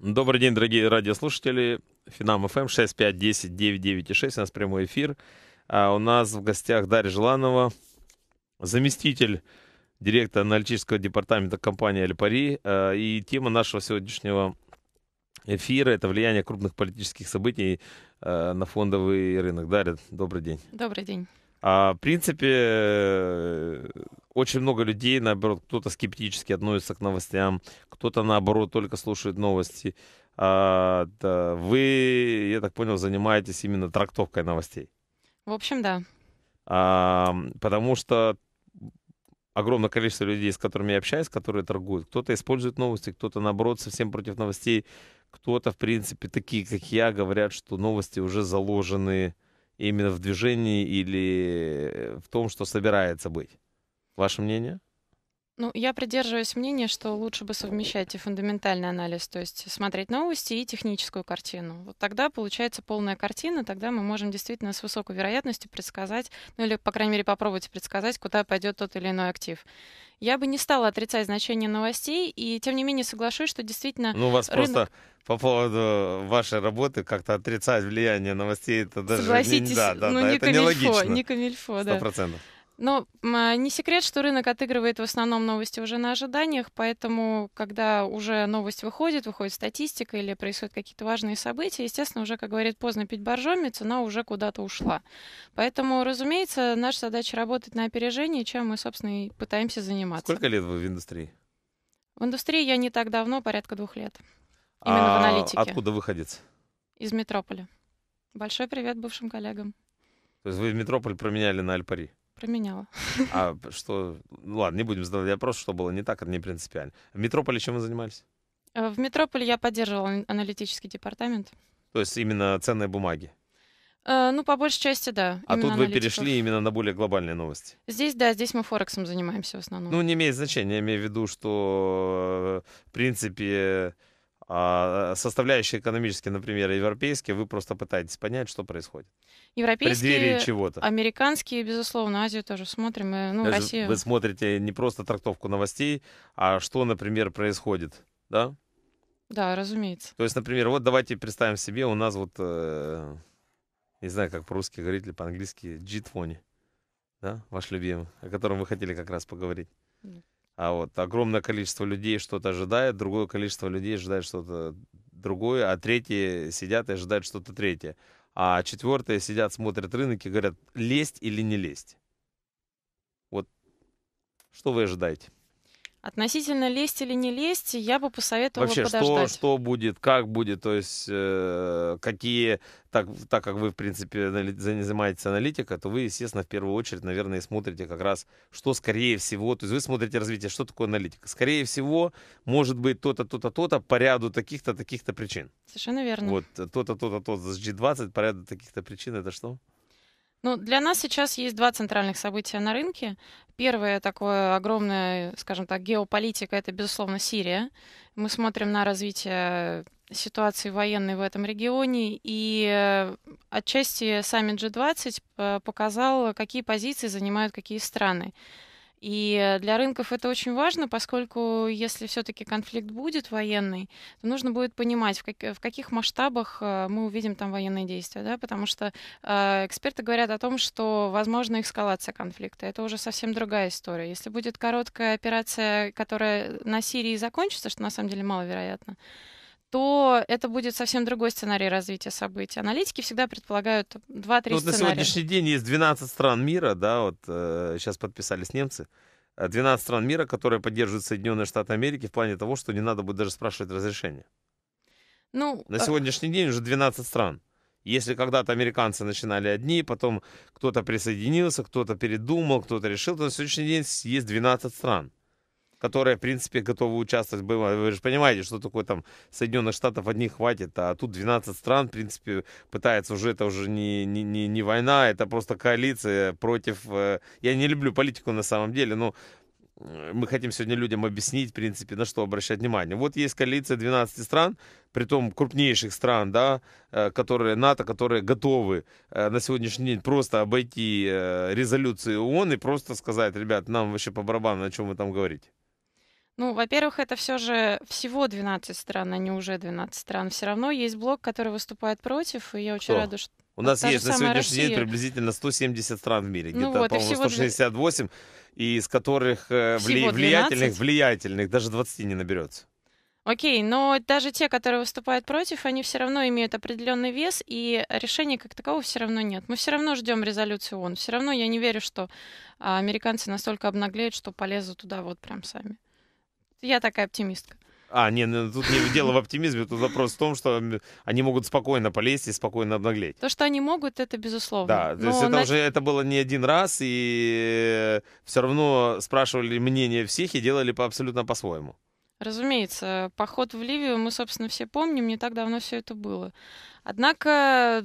Добрый день, дорогие радиослушатели. Финам ФМ 6510 996. У нас прямой эфир. А у нас в гостях Дарья Желанова, заместитель директора аналитического департамента компании Альпари. А, и тема нашего сегодняшнего эфира — это влияние крупных политических событий а, на фондовый рынок. Дарья, добрый день. Добрый день. А, в принципе, очень много людей, наоборот, кто-то скептически относится к новостям, кто-то, наоборот, только слушает новости. А, да, вы, я так понял, занимаетесь именно трактовкой новостей. В общем, да. А, потому что огромное количество людей, с которыми я общаюсь, которые торгуют. Кто-то использует новости, кто-то, наоборот, совсем против новостей. Кто-то, в принципе, такие, как я, говорят, что новости уже заложены именно в движении или в том, что собирается быть. Ваше мнение? Ну, я придерживаюсь мнения, что лучше бы совмещать и фундаментальный анализ, то есть смотреть новости и техническую картину. Вот тогда получается полная картина, тогда мы можем действительно с высокой вероятностью предсказать, ну или, по крайней мере, попробовать предсказать, куда пойдет тот или иной актив. Я бы не стала отрицать значение новостей, и тем не менее соглашусь, что действительно... Ну, у вас рынок... просто по поводу вашей работы как-то отрицать влияние новостей, это даже... Согласитесь, не, да, да, ну, да, не это камильфо, нелогично. не камильфо, да. Сто процентов. Но а, не секрет, что рынок отыгрывает в основном новости уже на ожиданиях, поэтому, когда уже новость выходит, выходит статистика или происходят какие-то важные события, естественно, уже, как говорит, поздно пить боржоми, цена уже куда-то ушла. Поэтому, разумеется, наша задача работать на опережение, чем мы, собственно, и пытаемся заниматься. Сколько лет вы в индустрии? В индустрии я не так давно, порядка двух лет. А Именно а в аналитике. откуда выходец? Из Метрополя. Большой привет бывшим коллегам. То есть вы Метрополь променяли на Альпари? променяла. А что... Ну, ладно, не будем задавать вопрос, что было не так, это не принципиально. В Метрополе чем вы занимались? Э, в Метрополе я поддерживала аналитический департамент. То есть именно ценные бумаги? Э, ну, по большей части, да. А тут вы аналитиков. перешли именно на более глобальные новости. Здесь, да, здесь мы Форексом занимаемся в основном. Ну, не имеет значения. Я имею в виду, что, э, в принципе, а, составляющие экономические, например, европейские, вы просто пытаетесь понять, что происходит. Европейские, чего-то. американские, безусловно, Азию тоже смотрим, и, э, ну, э, Россию. Вы смотрите не просто трактовку новостей, а что, например, происходит, да? Да, разумеется. То есть, например, вот давайте представим себе, у нас вот, э, не знаю, как по-русски говорить или по-английски, G20, да, ваш любимый, о котором вы хотели как раз поговорить. Нет. А вот огромное количество людей что-то ожидает, другое количество людей ожидает что-то другое, а третьи сидят и ожидают что-то третье. А четвертые сидят, смотрят рынок и говорят, лезть или не лезть. Вот что вы ожидаете? Относительно лезть или не лезть, я бы посоветовала Вообще, подождать. Что, что будет, как будет, то есть э, какие, так, так как вы, в принципе, занимаетесь аналитикой, то вы, естественно, в первую очередь, наверное, смотрите как раз, что скорее всего, то есть вы смотрите развитие, что такое аналитика. Скорее всего, может быть то-то, то-то, то-то по ряду таких-то, таких-то причин. Совершенно верно. Вот э, то-то, то-то, то-то с G20 по ряду таких-то причин, это что? Ну, для нас сейчас есть два центральных события на рынке. Первое такое огромное, скажем так, геополитика – это, безусловно, Сирия. Мы смотрим на развитие ситуации военной в этом регионе, и э, отчасти саммит G20 э, показал, какие позиции занимают какие страны. И для рынков это очень важно, поскольку если все-таки конфликт будет военный, то нужно будет понимать, в, как, в каких масштабах э, мы увидим там военные действия, да, потому что э, эксперты говорят о том, что возможна эскалация конфликта. Это уже совсем другая история. Если будет короткая операция, которая на Сирии закончится, что на самом деле маловероятно, то это будет совсем другой сценарий развития событий. Аналитики всегда предполагают 2-3 ну, вот сценария. На сегодняшний день есть 12 стран мира, да, вот э, сейчас подписались немцы, 12 э, стран мира, которые поддерживают Соединенные Штаты Америки в плане того, что не надо будет даже спрашивать разрешения. Ну, на э, сегодняшний день уже 12 стран. Если когда-то американцы начинали одни, потом кто-то присоединился, кто-то передумал, кто-то решил, то на сегодняшний день есть 12 стран которая, в принципе, готова участвовать. Было. Вы же понимаете, что такое там Соединенных Штатов одних хватит, а тут 12 стран, в принципе, пытается уже, это уже не, не, не, не война, это просто коалиция против... Э, я не люблю политику на самом деле, но э, мы хотим сегодня людям объяснить, в принципе, на что обращать внимание. Вот есть коалиция 12 стран, при том крупнейших стран, да, э, которые НАТО, которые готовы на сегодняшний день просто обойти резолюции ООН и просто сказать, ребят, нам вообще по барабану, о чем вы там говорите. Ну, во-первых, это все же всего 12 стран, а не уже 12 стран. Все равно есть блок, который выступает против, и я очень Кто? рада, что... У нас есть на сегодняшний Россия. день приблизительно 170 стран в мире, ну где-то, вот, по-моему, 168, и из которых э, вли... влиятельных, влиятельных даже 20 не наберется. Окей, но даже те, которые выступают против, они все равно имеют определенный вес, и решения как такового все равно нет. Мы все равно ждем резолюцию ООН. Все равно я не верю, что а, американцы настолько обнаглеют, что полезут туда вот прям сами. Я такая оптимистка. А, не, ну, тут не дело в оптимизме, тут вопрос в том, что они могут спокойно полезть и спокойно обнаглеть. То, что они могут, это безусловно. Да, то Но есть это на... уже это было не один раз, и э, все равно спрашивали мнение всех и делали по абсолютно по-своему. Разумеется, поход в Ливию мы, собственно, все помним, не так давно все это было. Однако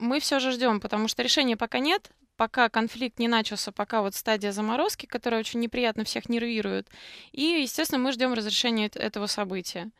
мы все же ждем, потому что решения пока нет пока конфликт не начался, пока вот стадия заморозки, которая очень неприятно всех нервирует. И, естественно, мы ждем разрешения этого события.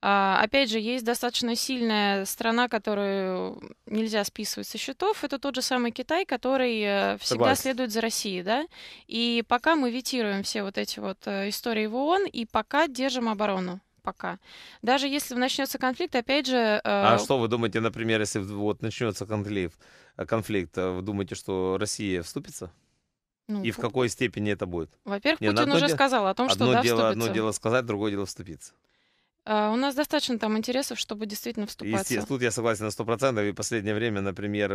А, опять же, есть достаточно сильная страна, которую нельзя списывать со счетов. Это тот же самый Китай, который э, всегда Согласен. следует за Россией, да? И пока мы витируем все вот эти вот э, истории в ООН, и пока держим оборону пока. Даже если начнется конфликт, опять же... А э... А что вы думаете, например, если вот начнется конфликт, э, конфликт, э, вы думаете, что Россия вступится? Ну, и в какой степени это будет? Во-первых, Нет, Путин уже де... сказал о том, что одно да, дело, вступится. Одно дело сказать, другое дело вступиться. Э, у нас достаточно там интересов, чтобы действительно вступаться. тут я согласен на 100%. И в последнее время, например,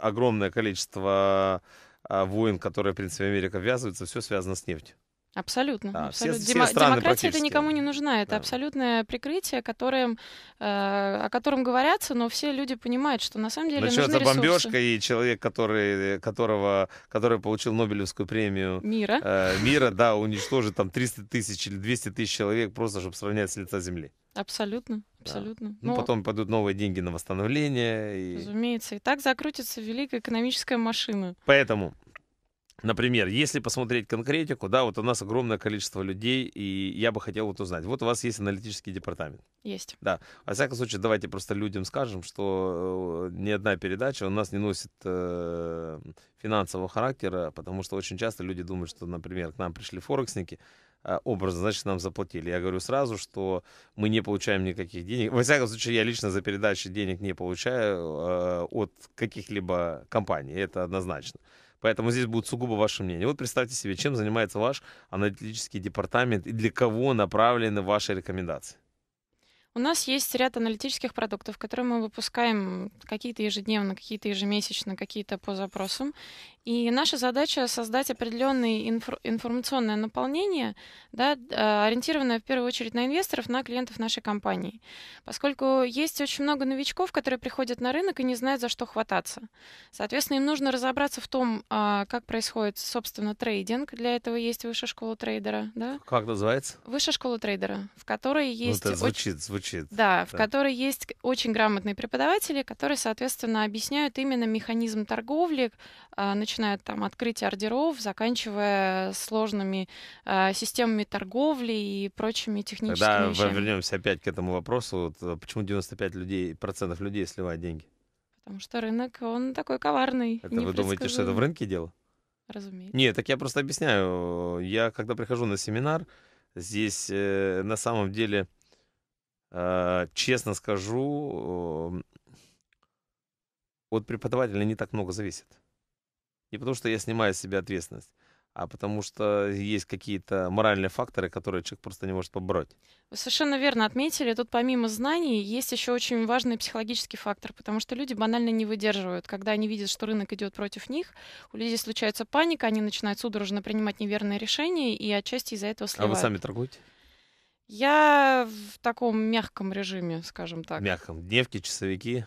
огромное количество войн, которые, в принципе, Америка ввязывается, все связано с нефтью. Абсолютно. Да, абсолютно. Все, все страны Демократия это никому не нужна. Это да. абсолютное прикрытие, которым, э, о котором говорятся, но все люди понимают, что на самом деле Начнется нужны ресурсы. бомбежка, и человек, который, которого, который получил Нобелевскую премию мира. Э, мира, да, уничтожит там 300 тысяч или 200 тысяч человек просто, чтобы сравнять с лица земли. Абсолютно, абсолютно. Да. Ну, ну, потом пойдут новые деньги на восстановление. И... Разумеется. И так закрутится великая экономическая машина. Поэтому Например, если посмотреть конкретику, да, вот у нас огромное количество людей, и я бы хотел вот узнать. Вот у вас есть аналитический департамент. Есть. Да. Во всяком случае, давайте просто людям скажем, что э, ни одна передача у нас не носит э, финансового характера, потому что очень часто люди думают, что, например, к нам пришли форексники, а, образно, значит, нам заплатили. Я говорю сразу, что мы не получаем никаких денег. Во всяком случае, я лично за передачи денег не получаю э, от каких-либо компаний. Это однозначно. Поэтому здесь будет сугубо ваше мнение. Вот представьте себе, чем занимается ваш аналитический департамент и для кого направлены ваши рекомендации. У нас есть ряд аналитических продуктов, которые мы выпускаем какие-то ежедневно, какие-то ежемесячно, какие-то по запросам. И наша задача создать определенное информационное наполнение, да, а, ориентированное в первую очередь на инвесторов, на клиентов нашей компании. Поскольку есть очень много новичков, которые приходят на рынок и не знают, за что хвататься. Соответственно, им нужно разобраться в том, а, как происходит, собственно, трейдинг. Для этого есть высшая школа трейдера. Да? Как называется? Высшая школа трейдера, в которой ну, есть... Ну, это звучит, очень... звучит. Да, да, в которой есть очень грамотные преподаватели, которые, соответственно, объясняют именно механизм торговли, начиная начиная там, открытия ордеров, заканчивая сложными э, системами торговли и прочими техническими Тогда вещами. вернемся опять к этому вопросу. Вот, э, почему 95 людей, процентов людей сливают деньги? Потому что рынок, он такой коварный. Это вы думаете, что это в рынке дело? Разумеется. Нет, так я просто объясняю. Я когда прихожу на семинар, здесь э, на самом деле, э, честно скажу, э, от преподавателя не так много зависит. Не потому, что я снимаю с себя ответственность, а потому что есть какие-то моральные факторы, которые человек просто не может побороть. Вы совершенно верно отметили. Тут помимо знаний есть еще очень важный психологический фактор, потому что люди банально не выдерживают. Когда они видят, что рынок идет против них, у людей случается паника, они начинают судорожно принимать неверные решения и отчасти из-за этого сливают. А вы сами торгуете? Я в таком мягком режиме, скажем так. Мягком. Дневки, часовики?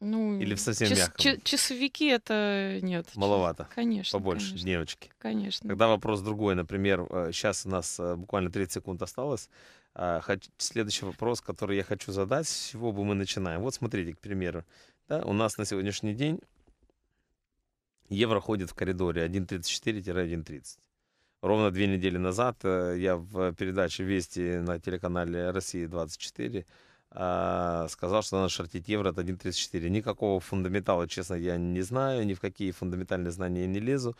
Ну, Или в совсем час, мягком? Ч- часовики это нет. Маловато. Конечно. Побольше, конечно. девочки. Конечно. Тогда вопрос другой. Например, сейчас э, у нас э, буквально 30 секунд осталось. А, следующий вопрос, который я хочу задать, с чего бы мы начинаем. Вот смотрите, к примеру, да, у нас на сегодняшний день евро ходит в коридоре 1.34-1.30. Ровно две недели назад э, я в передаче «Вести» на телеканале «Россия-24» Э, сказал, что надо шортить евро от 1.34. Никакого фундаментала, честно, я не знаю, ни в какие фундаментальные знания я не лезу.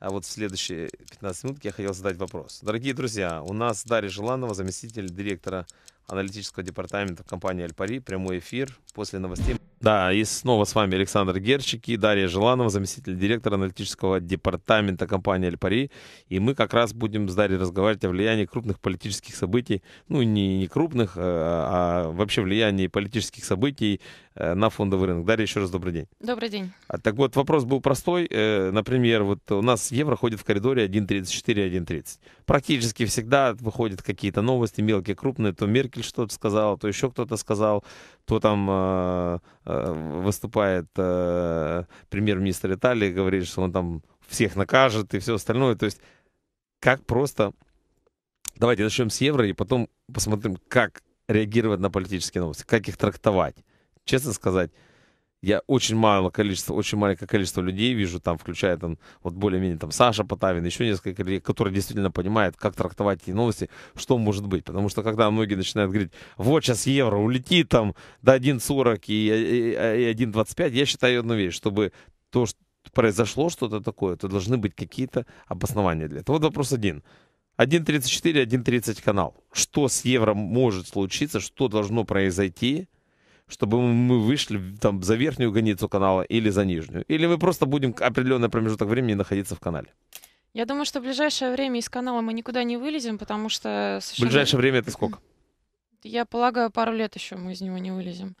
А вот в следующие 15 минут я хотел задать вопрос. Дорогие друзья, у нас Дарья Желанова, заместитель директора аналитического департамента компании «Альпари». Прямой эфир после новостей. Да, и снова с вами Александр Герчик и Дарья Желанова, заместитель директора аналитического департамента компании Альпари, И мы как раз будем с Дарьей разговаривать о влиянии крупных политических событий, ну не, не крупных, э, а вообще влиянии политических событий э, на фондовый рынок. Дарья, еще раз добрый день. Добрый день. А, так вот, вопрос был простой. Э, например, вот у нас евро ходит в коридоре 1.34-1.30. Практически всегда выходят какие-то новости, мелкие, крупные. То Меркель что-то сказала, то еще кто-то сказал кто там э, выступает, э, премьер-министр Италии говорит, что он там всех накажет и все остальное. То есть как просто... Давайте начнем с евро и потом посмотрим, как реагировать на политические новости, как их трактовать. Честно сказать, я очень малое количество, очень маленькое количество людей вижу там, включая там, вот более-менее там Саша Потавин, еще несколько людей, которые действительно понимают, как трактовать эти новости, что может быть. Потому что когда многие начинают говорить, вот сейчас евро улетит там до 1.40 и, э, и, э, и 1.25, я считаю одну вещь, чтобы то, что произошло что-то такое, то должны быть какие-то обоснования для этого. Вот вопрос один. 1.34, 1.30 канал. Что с евро может случиться, что должно произойти, чтобы мы вышли там за верхнюю границу канала или за нижнюю? Или мы просто будем определенный промежуток времени находиться в канале? Я думаю, что в ближайшее время из канала мы никуда не вылезем, потому что... Совершенно... В ближайшее время это сколько? Я полагаю, пару лет еще мы из него не вылезем.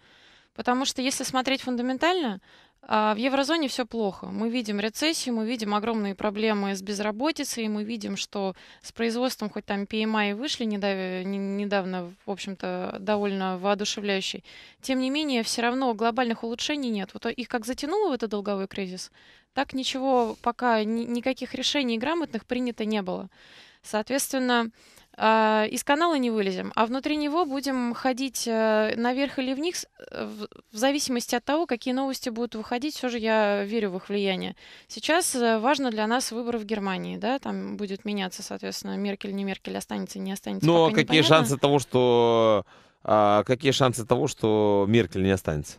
Потому что если смотреть фундаментально, а в еврозоне все плохо. Мы видим рецессию, мы видим огромные проблемы с безработицей, мы видим, что с производством, хоть там PMI вышли недавно, недавно в общем-то, довольно воодушевляющий, тем не менее, все равно глобальных улучшений нет. Вот их как затянуло в этот долговой кризис, так ничего пока, никаких решений грамотных принято не было. Соответственно, а, из канала не вылезем, а внутри него будем ходить э, наверх или вниз, э, в зависимости от того, какие новости будут выходить, все же я верю в их влияние. Сейчас э, важно для нас выборы в Германии, да, там будет меняться, соответственно, Меркель, не Меркель, останется, не останется. Но какие непонятно. шансы того, что... А, какие шансы того, что Меркель не останется?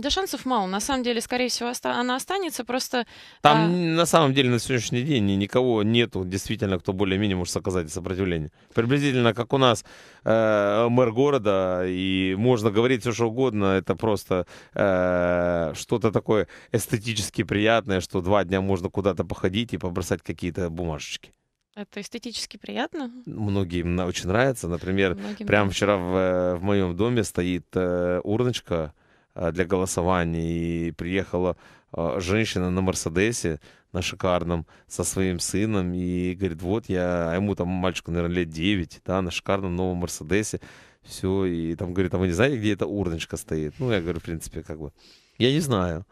Да шансов мало. На самом деле, скорее всего, она останется. Просто... Там а... на самом деле на сегодняшний день никого нету, действительно, кто более-менее может оказать сопротивление. Приблизительно как у нас э, мэр города, и можно говорить все, что угодно. Это просто э, что-то такое эстетически приятное, что два дня можно куда-то походить и побросать какие-то бумажечки. Это эстетически приятно? Многим очень нравится. Например, Многим прямо вчера в, э, в моем доме стоит э, урночка Э, для голосования, и приехала э, женщина на Мерседесе, на шикарном, со своим сыном, и говорит, вот я, а ему там мальчику, наверное, лет 9, да, на шикарном новом Мерседесе, все, и там говорит, а вы не знаете, где эта урночка стоит? Ну, я говорю, в принципе, как бы, я не знаю.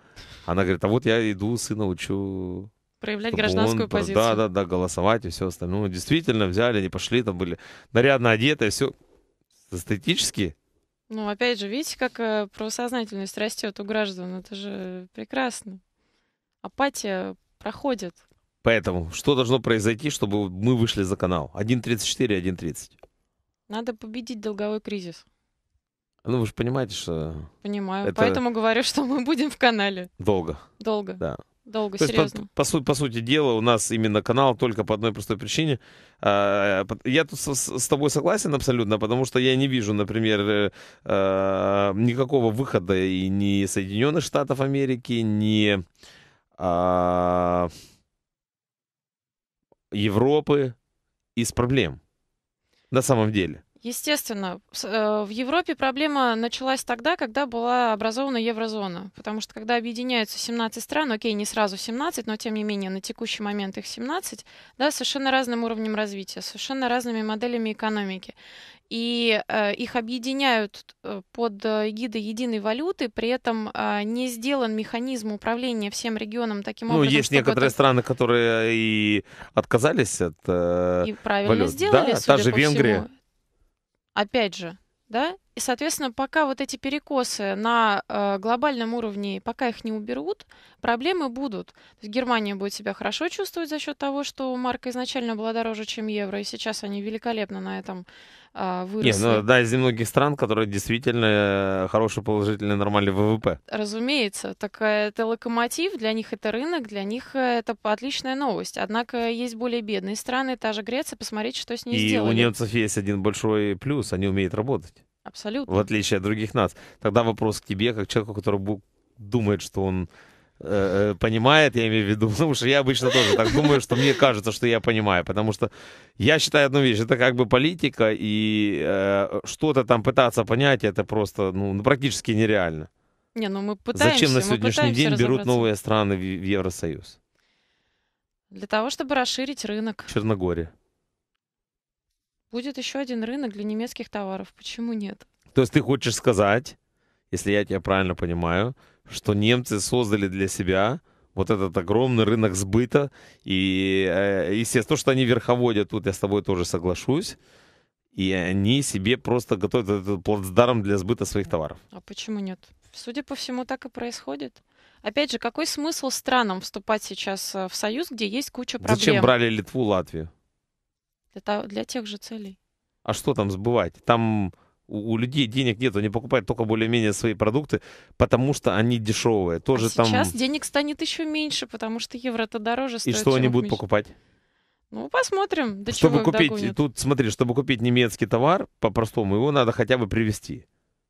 Она говорит, а вот я иду, сына учу проявлять гражданскую он, позицию. Да, да, да, голосовать и все остальное. Ну, действительно, взяли, они пошли, там были нарядно одеты, все эстетически ну, опять же, видите, как э, правосознательность растет у граждан. Это же прекрасно. Апатия проходит. Поэтому что должно произойти, чтобы мы вышли за канал? 1.34, 1.30. Надо победить долговой кризис. Ну, вы же понимаете, что... Понимаю. Это... Поэтому говорю, что мы будем в канале. Долго. Долго. Да. Долго, То серьезно. Есть, по, по, по сути дела, у нас именно канал только по одной простой причине. А, э, я тут с, с тобой согласен абсолютно, потому что я не вижу, например, э, э, никакого выхода и ни Соединенных Штатов Америки, ни а, Европы из проблем. На самом деле. Естественно, э, в Европе проблема началась тогда, когда была образована еврозона, потому что когда объединяются 17 стран, окей, не сразу 17, но тем не менее на текущий момент их 17, да, совершенно разным уровнем развития, совершенно разными моделями экономики. И э, их объединяют э, под э, эгидой единой валюты, при этом э, не сделан механизм управления всем регионом таким ну, образом. Ну, есть некоторые это... страны, которые и отказались от э, и правильно валют. сделали, да, та же Венгрия. Всему опять же, да, и, соответственно, пока вот эти перекосы на э, глобальном уровне, пока их не уберут, проблемы будут. То есть Германия будет себя хорошо чувствовать за счет того, что марка изначально была дороже, чем евро, и сейчас они великолепно на этом э, а, выросли. Не, ну, да, из многих стран, которые действительно э, хороший, положительный, нормальный ВВП. Разумеется, так э, это локомотив, для них это рынок, для них э, это отличная новость. Однако есть более бедные страны, та же Греция, посмотреть, что с ней и сделали. И у немцев есть один большой плюс, они умеют работать. Абсолютно. В отличие от других нас. Тогда вопрос к тебе, как человеку, который думает, что он э, э, понимает, я имею в виду, потому что я обычно тоже так думаю, что мне кажется, что я понимаю, потому что я считаю одну вещь, это как бы политика, и э, что-то там пытаться понять, это просто ну, ну практически нереально. Не, ну мы пытаемся, Зачем на сегодняшний день берут новые страны в Евросоюз? Для того, чтобы расширить рынок. Черногория. Будет еще один рынок для немецких товаров. Почему нет? То есть ты хочешь сказать, если я тебя правильно понимаю, что немцы создали для себя вот этот огромный рынок сбыта. И, э, естественно, то, что они верховодят, тут я с тобой тоже соглашусь. И они себе просто готовят этот плацдарм для сбыта своих товаров. А почему нет? Судя по всему, так и происходит. Опять же, какой смысл странам вступать сейчас э, в союз, где есть куча проблем? Зачем брали Литву, Латвию? для, для тех же целей. А что там сбывать? Там у, у людей денег нет, они покупают только более-менее свои продукты, потому что они дешевые. А Тоже а там... Сейчас денег станет еще меньше, потому что евро-то дороже стоит. И что они будут меньше. покупать? Ну, посмотрим, до чтобы чего купить, догонят. Тут, смотри, чтобы купить немецкий товар, по-простому, его надо хотя бы привезти.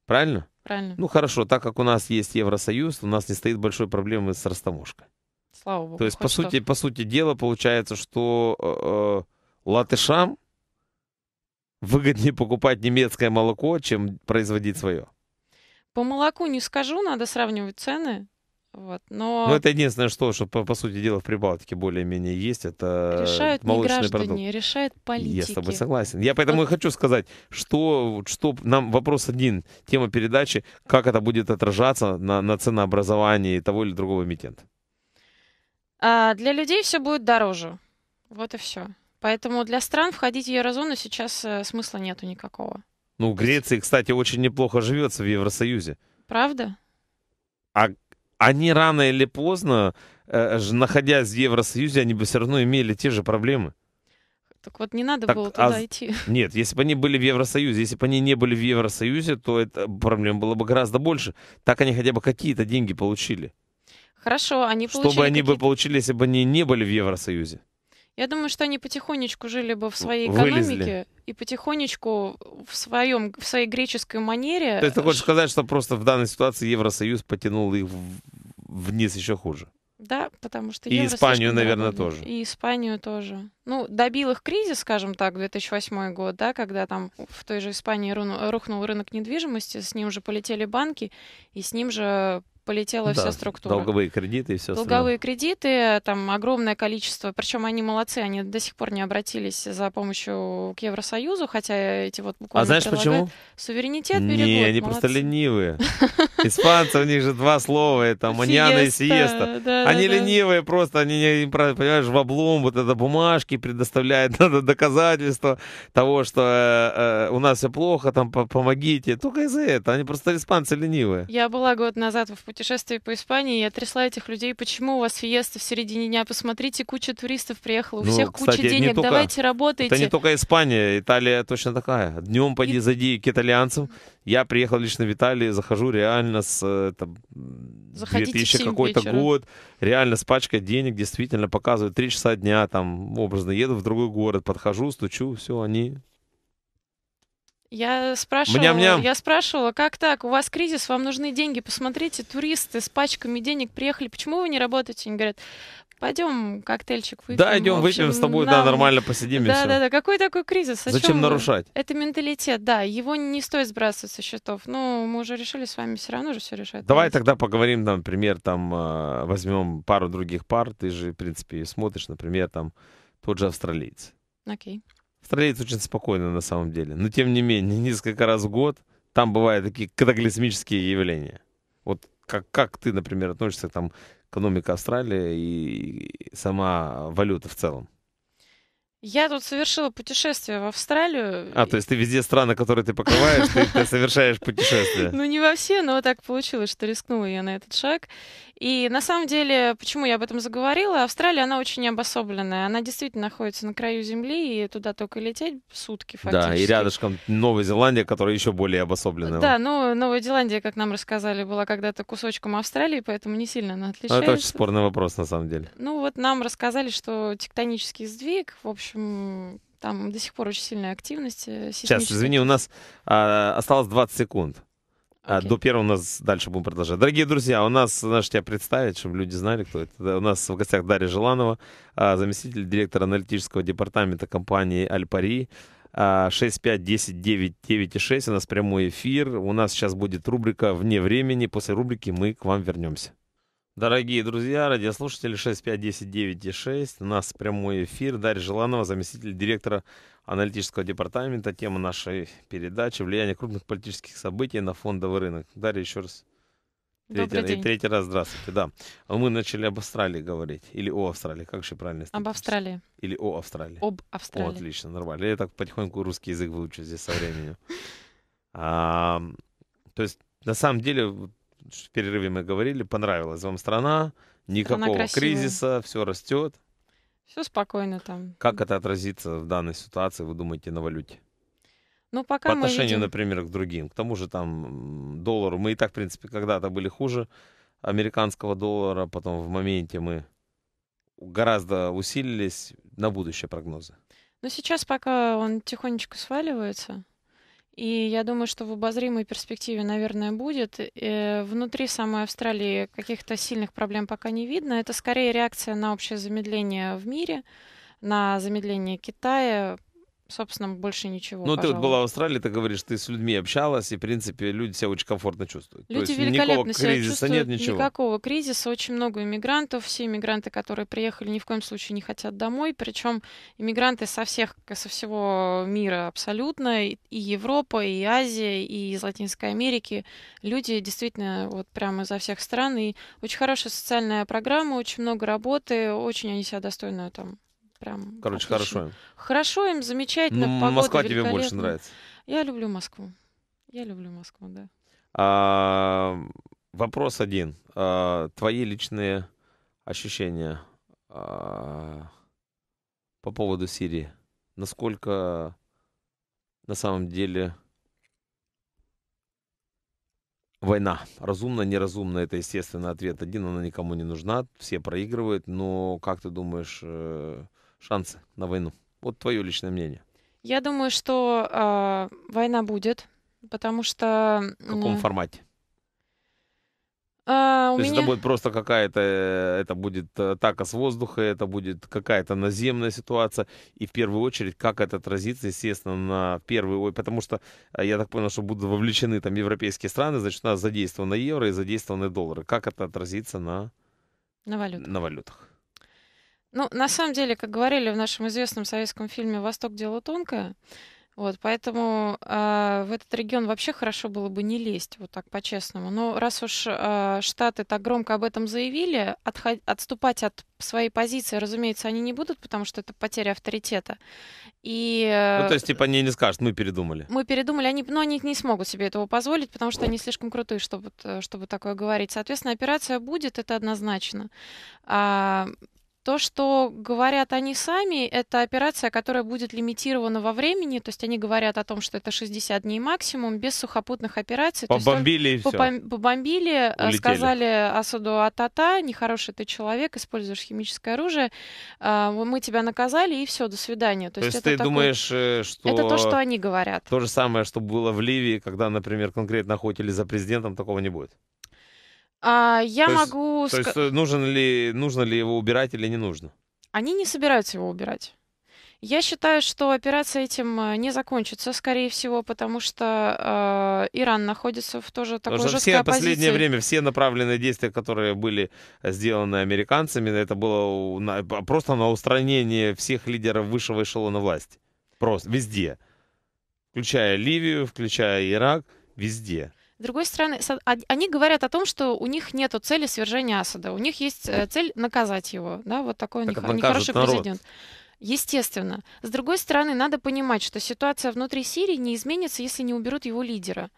Правильно? Правильно. Ну, хорошо, так как у нас есть Евросоюз, у нас не стоит большой проблемы с растаможкой. Слава богу. То есть, по сути, по сути дела, получается, что... Э, э латышам выгоднее покупать немецкое молоко, чем производить свое. По молоку не скажу, надо сравнивать цены. Вот, но... но ну, это единственное, что, что по, по сути дела в Прибалтике более-менее есть, это решают молочный не граждане, продукт. решают политики. Я с тобой согласен. Я поэтому вот. и хочу сказать, что, что нам вопрос один, тема передачи, как это будет отражаться на, на ценообразовании того или другого эмитента. А для людей все будет дороже. Вот и все. Поэтому для стран входить в еврозону сейчас э, смысла нету никакого. Ну, Греции, кстати, очень неплохо живется в Евросоюзе. Правда? А они рано или поздно, э, находясь в Евросоюзе, они бы все равно имели те же проблемы. Так вот не надо так, было а туда а... идти. Нет, если бы они были в Евросоюзе, если бы они не были в Евросоюзе, то это проблем было бы гораздо больше. Так они хотя бы какие-то деньги получили. Хорошо, они получили. Что бы они бы получили, если бы они не были в Евросоюзе? Я думаю, что они потихонечку жили бы в своей экономике и потихонечку в, своем, в своей греческой манере. То есть ты хочешь э, сказать, что просто в данной ситуации Евросоюз потянул их вниз еще хуже? Да, потому что... И Евро Испанию, наверное, дорого. тоже. И Испанию тоже. Ну, добил их кризис, скажем так, 2008 год, да, когда там в той же Испании рухнул рынок недвижимости, с ним же полетели банки, и с ним же полетела да, вся структура. Долговые кредиты и все Долговые остальное. кредиты, там огромное количество, причем они молодцы, они до сих пор не обратились за помощью к Евросоюзу, хотя эти вот буквально... А знаешь почему? Суверенитет берегут. Не, они молодцы. просто ленивые. Испанцы, у них же два слова, это маньяна и сиеста. Они ленивые просто, они, понимаешь, в облом вот это бумажки предоставляют, надо доказательства того, что э, э, у нас все плохо, там помогите. Только из-за этого, они просто испанцы ленивые. Я была год назад в Путешествии Путешествие по Испании, я трясла этих людей, почему у вас фиеста в середине дня, посмотрите, куча туристов приехала, у ну, всех куча денег, только, давайте работайте. Это не только Испания, Италия точно такая. Днем поди, И... зайди к итальянцам. Я приехал лично в Италию, захожу реально с э, там, Заходите 2000 какой-то год, реально с пачкой денег, действительно показывают 3 часа дня, там образно еду в другой город, подхожу, стучу, все, они я спрашивала, Мням -мням. я спрашивала, как так? У вас кризис, вам нужны деньги. Посмотрите, туристы с пачками денег приехали. Почему вы не работаете? Они говорят, пойдем коктейльчик выпьем. Да, идем общем, выпьем с тобой, нам... да, нормально посидим. Да, да, да. Какой такой кризис? О Зачем нарушать? Это менталитет, да. Его не стоит сбрасывать со счетов. Ну, мы уже решили с вами все равно же все решать. Давай тогда поговорим, например, там э, возьмем пару других пар. Ты же, в принципе, смотришь, например, там тот же австралиец. Окей. Okay. Австралиец очень спокойно на самом деле. Но тем не менее, несколько раз в год там бывают такие катаклизмические явления. Вот как, как ты, например, относишься там, к экономике Австралии и сама валюта в целом? Я тут совершила путешествие в Австралию. А, то есть ты везде страны, которые ты покрываешь, ты, ты совершаешь путешествие? Ну, не во все, но так получилось, что рискнула я на этот шаг. И на самом деле, почему я об этом заговорила, Австралия, она очень обособленная. Она действительно находится на краю земли, и туда только лететь сутки фактически. Да, и рядышком Новая Зеландия, которая еще более обособленная. Да, но ну, Новая Зеландия, как нам рассказали, была когда-то кусочком Австралии, поэтому не сильно она отличается. Ну, это очень спорный вопрос, на самом деле. Ну, вот нам рассказали, что тектонический сдвиг, в общем, там до сих пор очень сильная активность. Э, Сейчас, извини, у нас а, осталось 20 секунд. Okay. А, до первого у нас дальше будем продолжать. Дорогие друзья, у нас, знаешь, тебя представить, чтобы люди знали, кто это. У нас в гостях Дарья Желанова, а, заместитель директора аналитического департамента компании «Альпари». 65 10 9 9 и 6. У нас прямой эфир. У нас сейчас будет рубрика «Вне времени». После рубрики мы к вам вернемся. Дорогие друзья, радиослушатели 65 10 9 и 6. У нас прямой эфир. Дарья Желанова, заместитель директора аналитического департамента. Тема нашей передачи – влияние крупных политических событий на фондовый рынок. Дарья, еще раз. Третий, Добрый день. И третий раз здравствуйте, да. Мы начали об Австралии говорить. Или о Австралии, как же правильно сказать? Об Австралии. Или о Австралии. Об Австралии. О, отлично, нормально. Я так потихоньку русский язык выучу здесь со временем. А, то есть, на самом деле, в перерыве мы говорили, понравилась вам страна, никакого кризиса, все растет. Все спокойно там. Как это отразится в данной ситуации, вы думаете, на валюте? Ну, пока По отношению, видим... например, к другим. К тому же там доллару. Мы и так, в принципе, когда-то были хуже американского доллара. Потом в моменте мы гораздо усилились на будущее прогнозы. Но ну, сейчас пока он тихонечко сваливается. И я думаю, что в обозримой перспективе, наверное, будет. И э, внутри самой Австралии каких-то сильных проблем пока не видно. Это скорее реакция на общее замедление в мире, на замедление Китая, собственно, больше ничего. Ну, ты вот была в Австралии, ты говоришь, ты с людьми общалась, и, в принципе, люди себя очень комфортно чувствуют. Люди То есть великолепно никакого себя кризиса чувствуют, нет ничего. Никакого кризиса, очень много иммигрантов. Все иммигранты, которые приехали, ни в коем случае не хотят домой. Причем иммигранты со всех, со всего мира абсолютно, и Европа, и Азия, и из Латинской Америки. Люди действительно вот прямо изо всех стран. И очень хорошая социальная программа, очень много работы, очень они себя достойно там Прям Короче, отлично. хорошо им. Хорошо им, замечательно. Ну, погода Москва тебе больше нравится. Я люблю Москву. Я люблю Москву, да. А, вопрос один. А, твои личные ощущения а, по поводу Сирии. Насколько на самом деле война. Разумно, неразумно, это, естественно, ответ один, она никому не нужна, все проигрывают, но как ты думаешь, э, шансы на войну? Вот твое личное мнение. Я думаю, что э, война будет, потому что... В каком э, формате? А, То меня... есть это будет просто какая-то, э, это будет э, атака с воздуха, это будет какая-то наземная ситуация, и в первую очередь, как это отразится, естественно, на первую, потому что э, я так понял, что будут вовлечены там европейские страны, значит, у нас задействованы евро и задействованы доллары. Как это отразится на, на, валютах. на валютах? Ну, на самом деле, как говорили в нашем известном советском фильме «Восток – дело тонкое», вот, поэтому э, в этот регион вообще хорошо было бы не лезть, вот так по-честному. Но раз уж э, Штаты так громко об этом заявили, отход- отступать от своей позиции, разумеется, они не будут, потому что это потеря авторитета. И, э, ну, то есть, типа, они не скажут, мы передумали. Мы передумали, они, но они не смогут себе этого позволить, потому что они слишком крутые, чтобы, э, чтобы такое говорить. Соответственно, операция будет, это однозначно. А, то, что говорят они сами, это операция, которая будет лимитирована во времени, то есть они говорят о том, что это 60 дней максимум, без сухопутных операций. Побомбили есть, и все. Побомбили, э, Улетели. сказали Асаду Атата, нехороший ты человек, используешь химическое оружие, э, мы тебя наказали, и все, до свидания. То, то есть, есть ты такой... думаешь, э, что... Это то, что они говорят. То же самое, что было в Ливии, когда, например, конкретно охотились за президентом, такого не будет. А, я То есть, могу... то есть э, нужен ли, нужно ли его убирать или не нужно? Они не собираются его убирать. Я считаю, что операция этим э, не закончится, скорее всего, потому что э, Иран находится в тоже Потому такой что жесткой все последнее время все направленные действия, которые были сделаны американцами, это было на- просто на устранение всех лидеров высшего эшелона власти. Просто везде. Включая Ливию, включая Ирак, везде. С другой стороны, а, они говорят о том, что у них нет цели свержения Асада, у них есть э, цель наказать его. Да, вот такой так у них нехороший народ. президент. Естественно. С другой стороны, надо понимать, что ситуация внутри Сирии не изменится, если не уберут его лидера.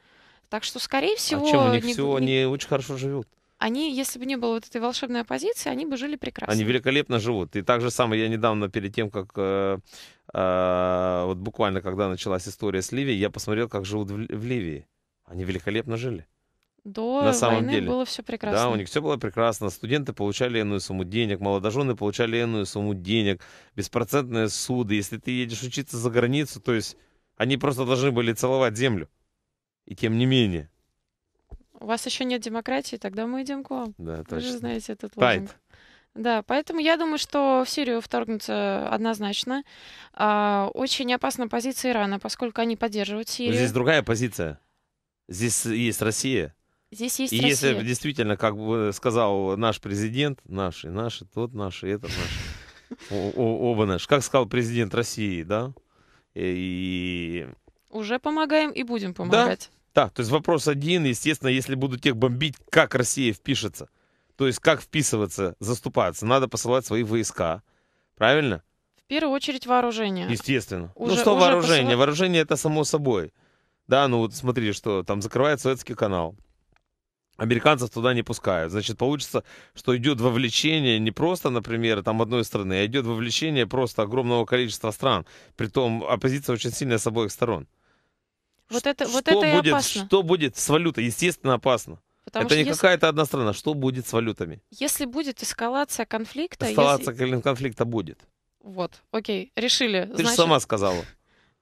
Так что, скорее всего... А чем у них не, все, не... они очень хорошо живут они, если бы не было вот этой волшебной оппозиции, они бы жили прекрасно. Они великолепно живут. И так же самое я недавно перед тем, как э, э, вот буквально когда началась история с Ливией, я посмотрел, как живут в, в Ливии. Они великолепно жили. До на самом войны деле. было все прекрасно. Да, у них все было прекрасно. Студенты получали иную сумму денег, молодожены получали иную сумму денег, беспроцентные суды. Если ты едешь учиться за границу, то есть они просто должны были целовать землю. И тем не менее. У вас еще нет демократии, тогда мы идем к вам. Да, Вы точно. Вы же знаете этот лозунг. Tight. Да, поэтому я думаю, что в Сирию вторгнуться однозначно. А, очень опасна позиция Ирана, поскольку они поддерживают Сирию. Но здесь другая позиция. Здесь есть Россия. Здесь есть и Россия. если действительно, как бы сказал наш президент, наши, наши, тот наши, это наши, оба наши, как сказал президент России, да, и... Уже помогаем и будем помогать. Да, да, то есть вопрос один, естественно, если будут тех бомбить, как Россия впишется, то есть как вписываться, заступаться, надо посылать свои войска, правильно? В первую очередь вооружение. Естественно. Ну уже, ну что уже вооружение? Посыл... Вооружение это само собой. Да, ну вот смотри, что там закрывает Советский канал. Американцев туда не пускают. Значит, получится, что идет вовлечение не просто, например, там одной страны, а идет вовлечение просто огромного количества стран. Притом оппозиция очень сильная с обоих сторон. Вот это, вот что это будет, и опасно. Что будет с валютой? Естественно, опасно. Потому это не если... какая-то одна страна. Что будет с валютами? Если будет эскалация конфликта... Эскалация если... конфликта будет. Вот, окей, решили. Ты значит... же сама сказала.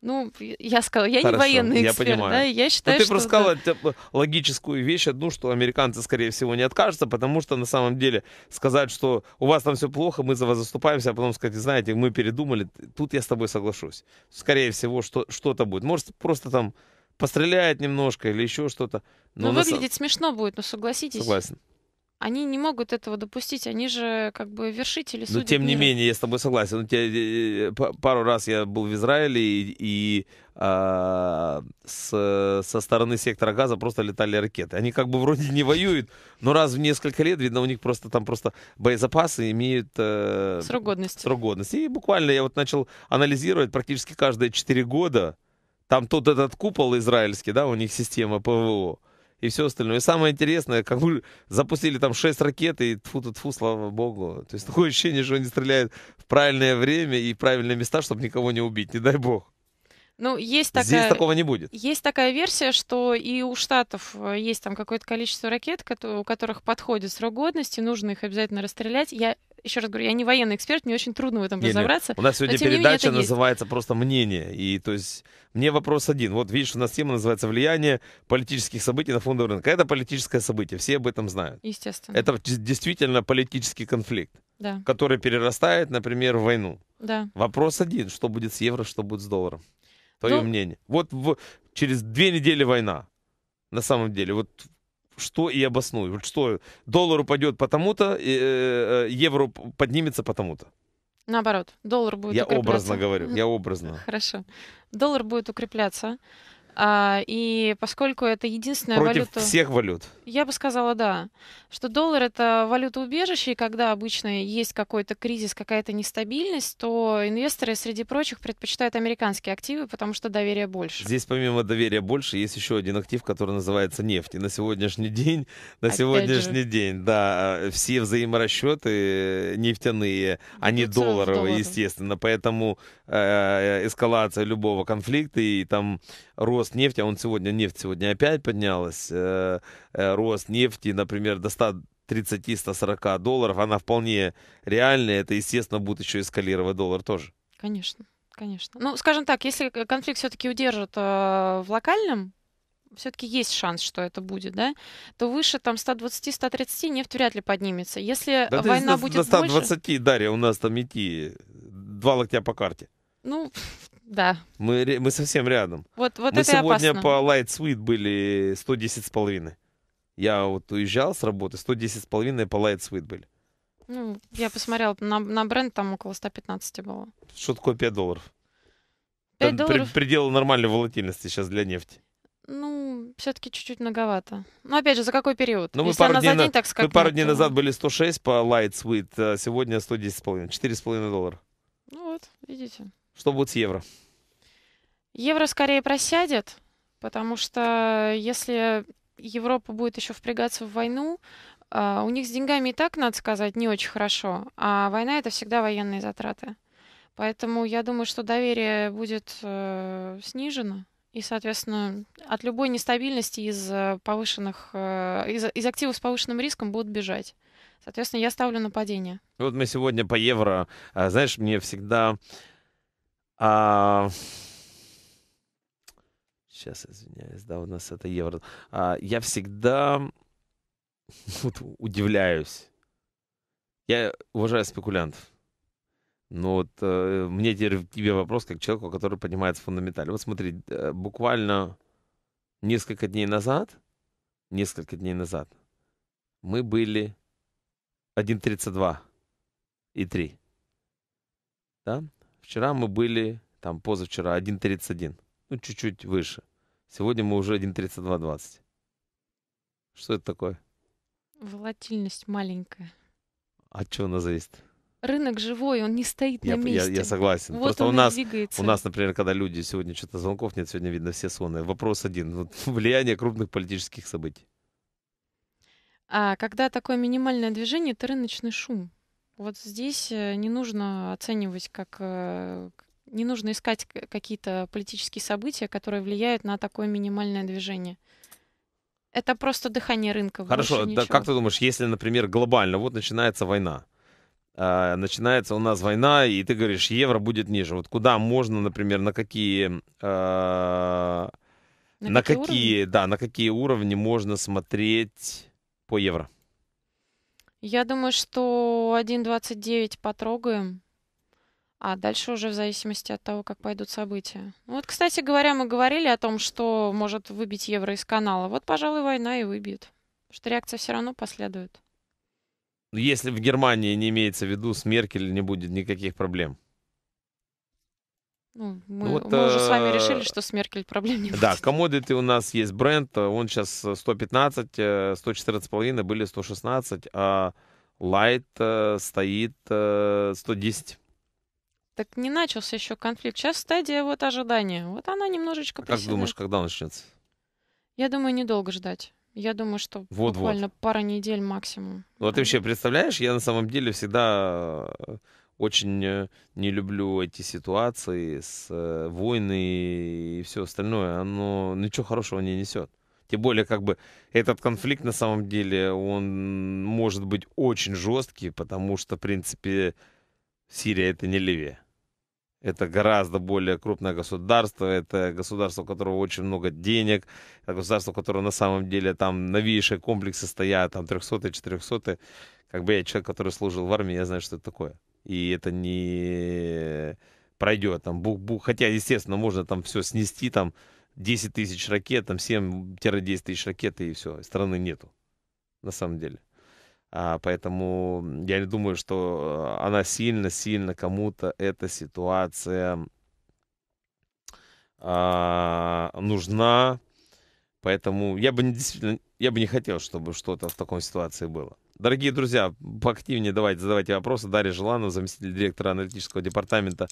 Ну, я сказала, я Хорошо, не военный эксперт, я понимаю. да, я считаю, Но ты что... Ты просто да. сказала логическую вещь одну, что американцы, скорее всего, не откажутся, потому что, на самом деле, сказать, что у вас там все плохо, мы за вас заступаемся, а потом сказать, знаете, мы передумали, тут я с тобой соглашусь. Скорее всего, что, что-то будет. Может, просто там постреляет немножко или еще что-то. Но ну, выглядеть сам... смешно будет, но согласитесь. Согласен они не могут этого допустить, они же как бы вершители Но тем не менее, я с тобой согласен. Я, э, э, пару раз я был в Израиле, и, и а, с, со стороны сектора газа просто летали ракеты. Они как бы вроде не воюют, но раз в несколько лет, видно, у них просто там просто боезапасы имеют... Э, срок годности. Срок годности. И буквально я вот начал анализировать практически каждые 4 года. Там тот этот купол израильский, да, у них система ПВО и все остальное. И самое интересное, как вы запустили там шесть ракет, и тфу тут тфу слава богу. То есть такое ощущение, что они стреляют в правильное время и правильные места, чтобы никого не убить, не дай бог. Ну, есть такая, Здесь такого не будет. Есть такая версия, что и у Штатов э, есть там какое-то количество ракет, у которых подходит срок годности, нужно их обязательно расстрелять. Я еще раз говорю, я не военный эксперт, мне очень трудно в этом не, разобраться. Нет. У нас сегодня но, передача менее, называется есть. просто «Мнение». И то есть мне вопрос один. Вот видишь, у нас тема называется «Влияние политических событий на фондовый рынок». Это политическое событие, все об этом знают. Естественно. Это действительно политический конфликт, да. который перерастает, например, в войну. Да. Вопрос один. Что будет с евро, что будет с долларом? Твое Дол... Ну, мнение. Вот в... через две недели война. На самом деле, вот что и обосную. Что доллар упадет потому-то, э, э, евро поднимется потому-то. Наоборот, доллар будет я укрепляться. Я образно говорю, я образно. Хорошо. Доллар будет укрепляться. А, и поскольку это единственная Против валюта... всех валют. Я бы сказала, да. Что доллар — это валюта убежища, и когда обычно есть какой-то кризис, какая-то нестабильность, то инвесторы, среди прочих, предпочитают американские активы, потому что доверия больше. Здесь помимо доверия больше есть еще один актив, который называется нефть. И на сегодняшний день, на Опять сегодняшний же. день, да, э, все взаиморасчеты э, нефтяные, они а долларовые, естественно. Поэтому э, э, эскалация любого конфликта и там рост рост нефти, а он сегодня, нефть сегодня опять поднялась, э, э, рост нефти, например, до 130 140 долларов, она вполне реальная, это, естественно, будет еще эскалировать доллар тоже. Конечно, конечно. Ну, скажем так, если конфликт все-таки удержат э, в локальном все-таки есть шанс, что это будет, да, то выше там 120-130 нефть вряд ли поднимется. Если да война до, будет до 120, больше... Дарья, у нас там идти два локтя по карте. Ну, да. Мы, мы совсем рядом. Вот, вот мы это сегодня опасно. по Light Sweet были 110 с половиной. Я вот уезжал с работы, 110 с половиной по Light Sweet были. Ну, я посмотрел, на, на бренд там около 115 было. Что такое 5 долларов? 5 Это долларов? При, предел нормальной волатильности сейчас для нефти. Ну, все-таки чуть-чуть многовато. Но опять же, за какой период? Ну, мы Если пару, дней, день, на... так скакнет, мы пару дней то... назад были 106 по Light Sweet, а сегодня 110,5. 4,5 доллара. Ну вот, видите. Что будет с евро? Евро скорее просядет, потому что если Европа будет еще впрягаться в войну, а, у них с деньгами и так, надо сказать, не очень хорошо, а война это всегда военные затраты. Поэтому я думаю, что доверие будет э, снижено. И, соответственно, от любой нестабильности из э, повышенных, э, из, из активов с повышенным риском будут бежать. Соответственно, я ставлю на падение. Вот мы сегодня по евро, а, знаешь, мне всегда а... Сейчас, извиняюсь, да, у нас это евро. А, я всегда вот, удивляюсь. Я уважаю спекулянтов. но вот э, мне теперь тебе вопрос, как человеку, который понимает фундаментально. Вот смотри, э, буквально несколько дней назад, несколько дней назад, мы были 1.32 и 3. Да? Вчера мы были, там позавчера, 1.31. Ну, чуть-чуть выше. Сегодня мы уже 1.32.20. Что это такое? Волатильность маленькая. От а чего она зависит? Рынок живой, он не стоит я, на месте. Я, я согласен. Вот Просто у нас, двигается. у нас, например, когда люди сегодня что-то звонков нет, сегодня видно все сонные. Вопрос один: вот, влияние крупных политических событий. А когда такое минимальное движение, это рыночный шум. Вот здесь э, не нужно оценивать как э, не нужно искать какие-то политические события, которые влияют на такое минимальное движение. Это просто дыхание рынка. Хорошо, да, как ты думаешь, если, например, глобально, вот начинается война, а, начинается у нас война, и ты говоришь, евро будет ниже. Вот куда можно, например, на какие, э, на, на какие, какие да, на какие уровни можно смотреть по евро? Я думаю, что 1.29 потрогаем. А дальше уже в зависимости от того, как пойдут события. Ну вот, кстати говоря, мы говорили о том, что может выбить евро из канала. Вот, пожалуй, война и выбьет. Потому что реакция все равно последует. Ну, если в Германии не имеется в виду, с Меркель не будет никаких проблем. Ну, мы, ну, вот, мы уже с вами э, решили, что с Меркель проблем не будет. Да, комодиты у нас есть бренд, э, он сейчас 115, 114,5, были 116, а Light э, стоит 110. Так не начался еще конфликт. Сейчас стадия вот ожидания. Вот она немножечко а Как думаешь, когда начнется? Я думаю, недолго ждать. Я думаю, что вот, буквально вот. пара недель максимум. Ну, вот ты вообще представляешь, я на самом деле всегда очень э, не люблю эти ситуации с э, войны и все остальное. Оно ничего хорошего не несет. Тем более, как бы, этот конфликт, на самом деле, он может быть очень жесткий, потому что, в принципе, Сирия — это не Ливия. Это гораздо более крупное государство, это государство, у которого очень много денег, это государство, у которого на самом деле там новейшие комплексы стоят, там 300-400. Как бы я человек, который служил в армии, я знаю, что это такое. И это не пройдет. Там, бух -бух. Хотя, естественно, можно там все снести, там 10 тысяч ракет, там 7-10 тысяч ракет, и все. Страны нету, на самом деле. А, поэтому я не думаю, что э, она сильно-сильно кому-то эта ситуация а, нужна. Поэтому я бы не, действительно, я бы не хотел, чтобы что-то в такой ситуации было. Дорогие друзья, поактивнее давайте задавайте вопросы. Дарья Желанова, заместитель директора аналитического департамента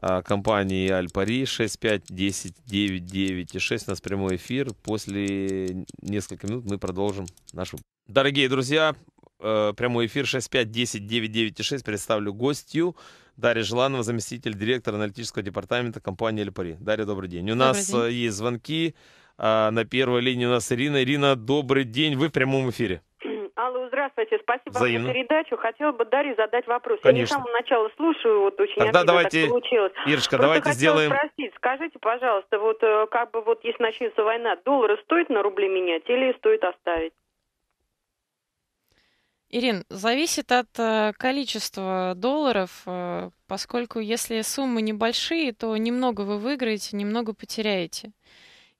а, компании Альпари пари 65 10 9 9 и 6. У нас прямой эфир. После нескольких минут мы продолжим нашу. Дорогие друзья, э, прямой эфир 65 10 9 9 и 6. Представлю гостью Дарья Желанова, заместитель директора аналитического департамента компании Альпари. пари Дарья, добрый день. У добрый нас день. Э, есть звонки. А, на первой линии у нас Ирина. Ирина, добрый день. Вы в прямом эфире здравствуйте. Спасибо за передачу. Хотела бы Дарье задать вопрос. Конечно. Я не с самого начала слушаю, вот очень Тогда давайте, так получилось. Ирочка, Просто давайте сделаем... спросить, скажите, пожалуйста, вот э, как бы вот если начнется война, доллары стоит на рубли менять или стоит оставить? Ирин, зависит от э, количества долларов, э, поскольку если суммы небольшие, то немного вы выиграете, немного потеряете.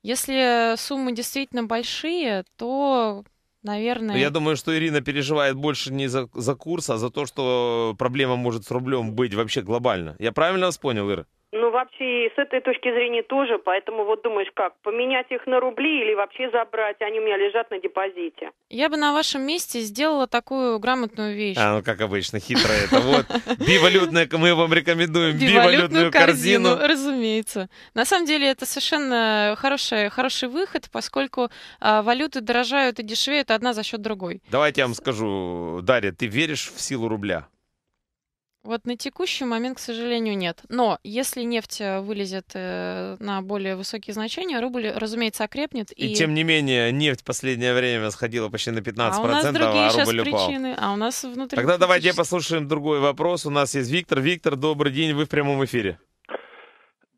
Если суммы действительно большие, то Наверное. Я думаю, что Ирина переживает больше не за, за курс, а за то, что проблема может с рублем быть вообще глобально. Я правильно вас понял, Ира? Ну, вообще, с этой точки зрения тоже, поэтому вот думаешь, как, поменять их на рубли или вообще забрать, они у меня лежат на депозите. Я бы на вашем месте сделала такую грамотную вещь. А, ну, как обычно, хитрая, это. Вот, бивалютная, мы вам рекомендуем бивалютную корзину. Разумеется. На самом деле, это совершенно хороший, хороший выход, поскольку а, валюты дорожают и дешевеют одна за счет другой. Давайте я вам скажу, Дарья, ты веришь в силу рубля? Вот на текущий момент, к сожалению, нет. Но если нефть э, вылезет э, на более высокие значения, рубль, разумеется, окрепнет. И, и тем не менее, нефть в последнее время сходила почти на 15%, а, у нас а другие а рубль сейчас упал. Причины, а у нас внутри... Тогда давайте послушаем другой вопрос. У нас есть Виктор. Виктор, добрый день, вы в прямом эфире.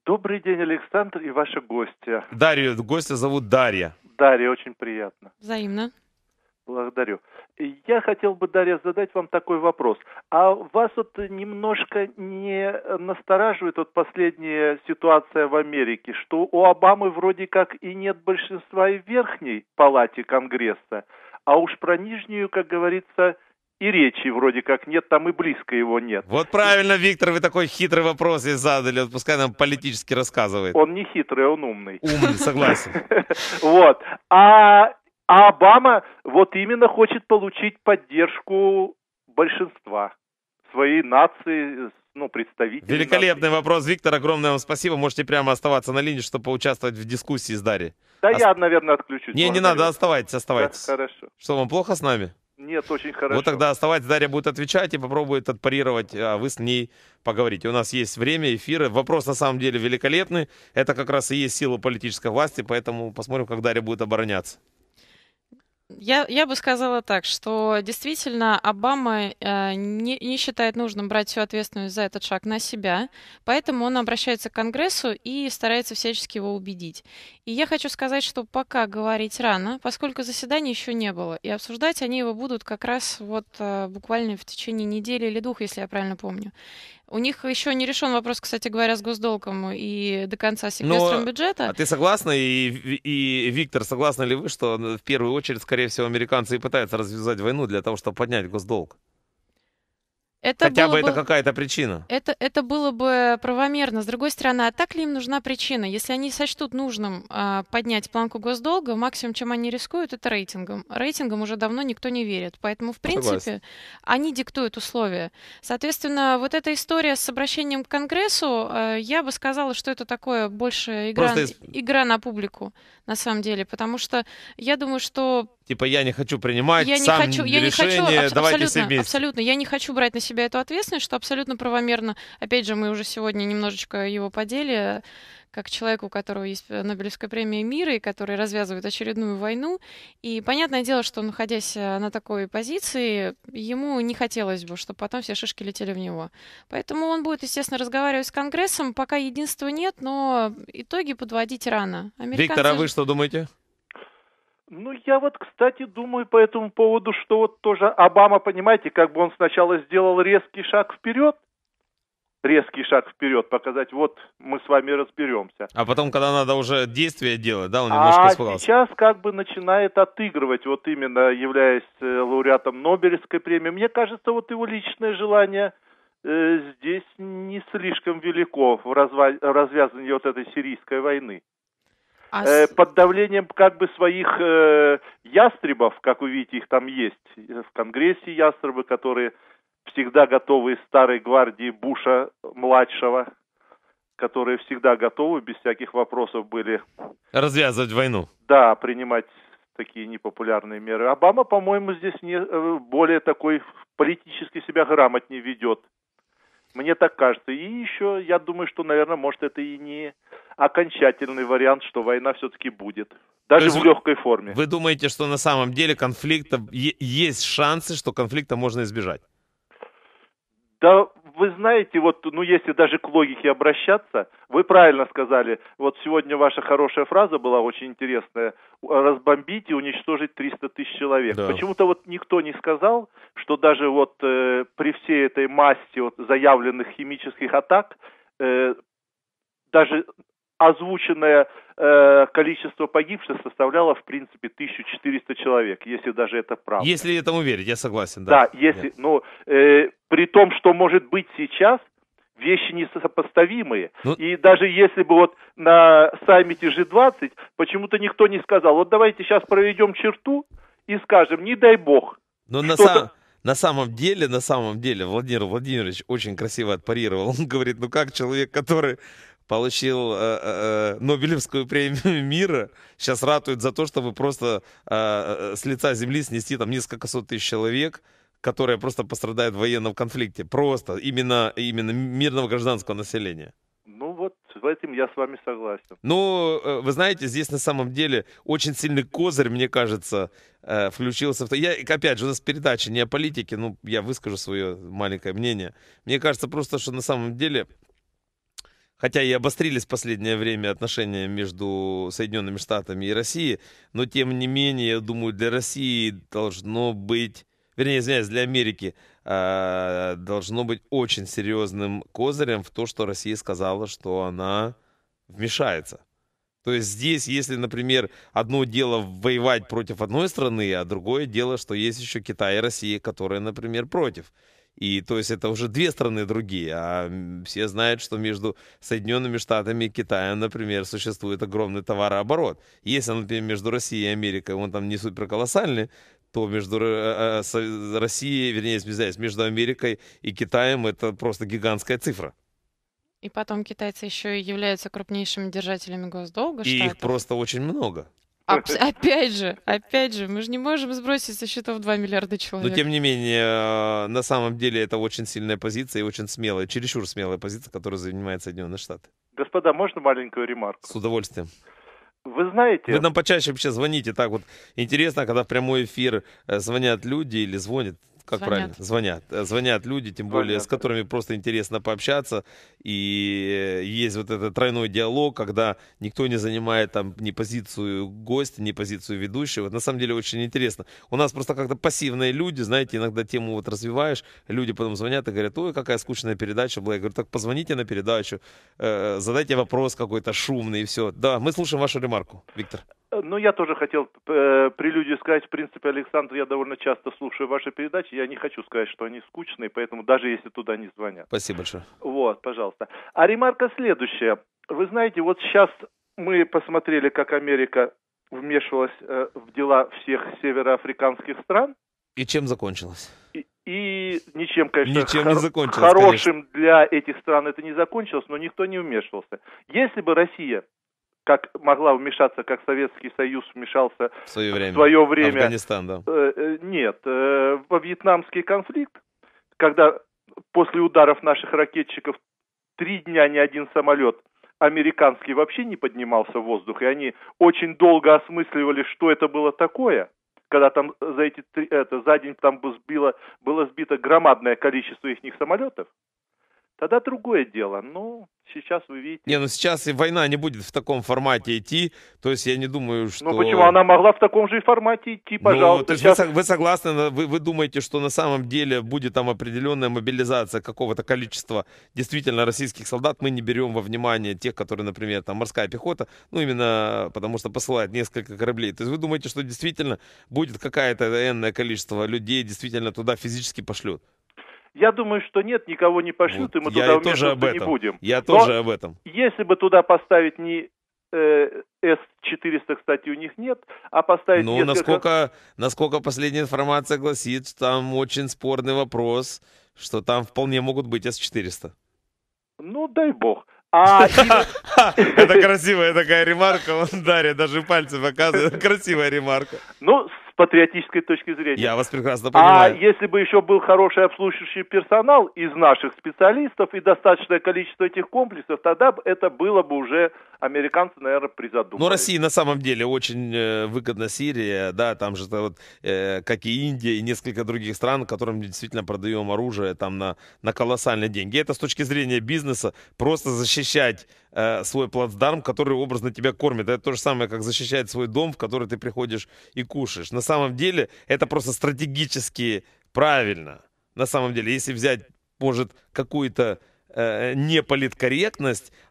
Добрый день, Александр, и ваши гости. Дарья, гостя зовут Дарья. Дарья, очень приятно. Взаимно. Благодарю. Я хотел бы, Дарья, задать вам такой вопрос. А вас вот немножко не настораживает вот последняя ситуация в Америке, что у Обамы вроде как и нет большинства и в верхней палате Конгресса, а уж про нижнюю, как говорится, и речи вроде как нет, там и близко его нет. Вот правильно, Виктор, вы такой хитрый вопрос и задали, вот пускай нам политически рассказывает. Он не хитрый, он умный. Умный, согласен. Вот. А а Обама вот именно хочет получить поддержку большинства своей нации, ну, представителей. Великолепный нации. вопрос, Виктор. Огромное вам спасибо. Можете прямо оставаться на линии, чтобы поучаствовать в дискуссии с Дарьей. Да Ост... я, наверное, отключусь. Не, не надо, оставайтесь, оставайтесь. Да, хорошо. Что, вам плохо с нами? Нет, очень хорошо. Вот тогда оставайтесь, Дарья будет отвечать и попробует отпарировать, а вы с ней поговорите. У нас есть время, эфиры. Вопрос на самом деле великолепный. Это как раз и есть сила политической власти, поэтому посмотрим, как Дарья будет обороняться. Я, я бы сказала так, что действительно Обама э, не, не считает нужным брать всю ответственность за этот шаг на себя, поэтому он обращается к Конгрессу и старается всячески его убедить. И я хочу сказать, что пока говорить рано, поскольку заседания еще не было, и обсуждать они его будут как раз вот э, буквально в течение недели или двух, если я правильно помню. У них еще не решен вопрос, кстати говоря, с госдолгом и до конца секвестром Но, бюджета. А ты согласна, и, и Виктор, согласны ли вы, что э, в первую очередь, скорее всего, американцы и пытаются развязать войну для того, чтобы поднять госдолг? Это Хотя бы, это какая-то причина. Это, это было бы правомерно. С другой стороны, а так ли им нужна причина? Если они сочтут нужным э, поднять планку госдолга, максимум, чем они рискуют, это рейтингом. Рейтингом уже давно никто не верит. Поэтому, в принципе, Согласен. они диктуют условия. Соответственно, вот эта история с обращением к Конгрессу, э, я бы сказала, что это такое больше игра, Просто... игра на публику, на самом деле. Потому что я думаю, что типа я не хочу принимать, я сам не хочу, я решение, не хочу, давайте абсолютно, все вместе. Абсолютно, я не хочу брать на себя эту ответственность, что абсолютно правомерно. Опять же, мы уже сегодня немножечко его подели, как человеку, у которого есть э, Нобелевская премия мира, и который развязывает очередную войну. И понятное дело, что находясь э, на такой позиции, ему не хотелось бы, чтобы потом все шишки летели в него. Поэтому он будет, естественно, разговаривать с Конгрессом, пока единства нет, но итоги подводить рано. Американцы... Виктор, а вы что думаете? Ну, я вот, кстати, думаю по этому поводу, что вот тоже Обама, понимаете, как бы он сначала сделал резкий шаг вперед, резкий шаг вперед, показать, вот мы с вами разберемся. А потом, когда надо уже действия делать, да, он а немножко а испугался. сейчас как бы начинает отыгрывать, вот именно являясь э, лауреатом Нобелевской премии. Мне кажется, вот его личное желание э, здесь не слишком велико в разва- развязывании вот этой сирийской войны а э, под давлением как бы своих э, ястребов, как вы видите, их там есть э, в Конгрессе ястребы, которые всегда готовы из старой гвардии Буша младшего, которые всегда готовы без всяких вопросов были развязывать войну. Да, принимать такие непопулярные меры. Обама, по-моему, здесь не э, более такой политически себя грамотнее ведет. Мне так кажется. И еще, я думаю, что, наверное, может, это и не окончательный вариант, что война все-таки будет. Даже в легкой форме. Вы думаете, что на самом деле конфликта есть шансы, что конфликта можно избежать? Да вы знаете, вот, ну, если даже к логике обращаться, вы правильно сказали, вот сегодня ваша хорошая фраза была очень интересная, разбомбить и уничтожить 300 тысяч человек. Да. Почему-то вот никто не сказал, что даже вот э, при всей этой массе вот, заявленных химических атак, э, даже озвученное э, количество погибших составляло, в принципе, 1400 человек, если даже это правда. Если этому верить, я согласен, да. Да, если, но ну, э, при том, что может быть сейчас, вещи несопоставимые. Ну... И даже если бы вот на саммите G20 почему-то никто не сказал, вот давайте сейчас проведем черту и скажем, не дай бог. Но на самом... На самом деле, на самом деле, Владимир Владимирович очень красиво отпарировал. Он говорит, ну как человек, который получил э, э, э, Нобелевскую премию мира, сейчас ратует за то, чтобы просто э, э, с лица земли снести там несколько сот тысяч человек, которые просто пострадают в военном конфликте. Просто именно, именно мирного гражданского населения. Ну вот в этом я с вами согласен. Ну, э, вы знаете, здесь на самом деле очень сильный козырь, мне кажется, включился. В... Я, опять же, у нас передача не о политике, ну, я выскажу свое маленькое мнение. Мне кажется просто, что на самом деле хотя и обострились в последнее время отношения между Соединенными Штатами и Россией, но тем не менее, я думаю, для России должно быть, вернее, извиняюсь, для Америки э, должно быть очень серьезным козырем в то, что Россия сказала, что она вмешается. То есть здесь, если, например, одно дело воевать против одной страны, а другое дело, что есть еще Китай и Россия, которые, например, против. И то есть это уже две страны другие. А все знают, что между Соединенными Штатами и Китаем, например, существует огромный товарооборот. Если, например, между Россией и Америкой он там не супер колоссальный, то между э, э, Россией, вернее, извиняюсь, между Америкой и Китаем это просто гигантская цифра. И потом китайцы еще и являются крупнейшими держателями госдолга. И штатов. их просто очень много. А опять же, опять же, мы же не можем сбросить со счетов 2 миллиарда человек. Но тем не менее, э, на самом деле это очень сильная позиция и очень смелая, чересчур смелая позиция, которую занимает Соединенные Штаты. Господа, можно маленькую ремарку? С удовольствием. Вы знаете... Вы нам почаще вообще звоните, так вот интересно, когда в прямой эфир э, звонят люди или звонят как звонят. правильно? Звонят. Э, звонят люди, тем звонят. более, с которыми просто интересно пообщаться. И э, есть вот этот тройной диалог, когда никто не занимает там ни позицию гостя, ни позицию ведущего. Вот, на самом деле очень интересно. У нас просто как-то пассивные люди, знаете, иногда тему вот развиваешь, люди потом звонят и говорят, ой, какая скучная передача была. Я говорю, так позвоните на передачу, э, задайте вопрос какой-то шумный и все. Да, мы слушаем вашу ремарку, Виктор. Ну, я тоже хотел э, прелюдию сказать. В принципе, Александр, я довольно часто слушаю ваши передачи. Я не хочу сказать, что они скучные, поэтому даже если туда не звонят. Спасибо большое. Вот, пожалуйста. А ремарка следующая. Вы знаете, вот сейчас мы посмотрели, как Америка вмешивалась э, в дела всех североафриканских стран. И чем закончилось? И, и ничем, конечно, ничем не закончилось, хорошим конечно. для этих стран это не закончилось, но никто не вмешивался. Если бы Россия как могла вмешаться, как Советский Союз вмешался в свое время. В свое время. Афганистан, да. Э, э, нет, э, во Вьетнамский конфликт, когда после ударов наших ракетчиков три дня ни один самолет американский вообще не поднимался в воздух, и они очень долго осмысливали, что это было такое, когда там за эти три, это, за день там было сбито, было сбито громадное количество их самолетов. Тогда другое дело. Но ну, сейчас вы видите... Не, ну сейчас и война не будет в таком формате идти. То есть я не думаю, ну, что... Ну почему? Она могла в таком же формате идти, ну, пожалуйста. Ну, то есть сейчас... вы, вы согласны, вы, вы думаете, что на самом деле будет там определенная мобилизация какого-то количества действительно российских солдат. Мы не берем во внимание тех, которые, например, там морская пехота. Ну именно потому что посылает несколько кораблей. То есть вы думаете, что действительно будет какое-то энное количество людей действительно туда физически пошлют? Я думаю, что нет, никого не пошлют, вот и мы я туда тоже об этом. не будем. Я Но тоже об этом. Если бы туда поставить не э, С-400, кстати, у них нет, а поставить Ну, несколько... насколько, насколько последняя информация гласит, там очень спорный вопрос, что там вполне могут быть С-400. Ну, дай бог. А Это красивая такая ремарка, он Дарья даже пальцы показывает. Красивая ремарка. Ну, патриотической точки зрения. Я вас прекрасно а понимаю. А если бы еще был хороший обслуживающий персонал из наших специалистов и достаточное количество этих комплексов, тогда это было бы уже американцы, наверное, призадумались. Но ну, России на самом деле очень э, выгодна Сирия, да, там же вот, э, как и Индия и несколько других стран, которым действительно продаем оружие там на, на колоссальные деньги. Это с точки зрения бизнеса просто защищать э, свой плацдарм, который образно тебя кормит. Это то же самое, как защищать свой дом, в который ты приходишь и кушаешь. На самом деле это просто стратегически правильно. На самом деле, если взять, может, какую-то э, не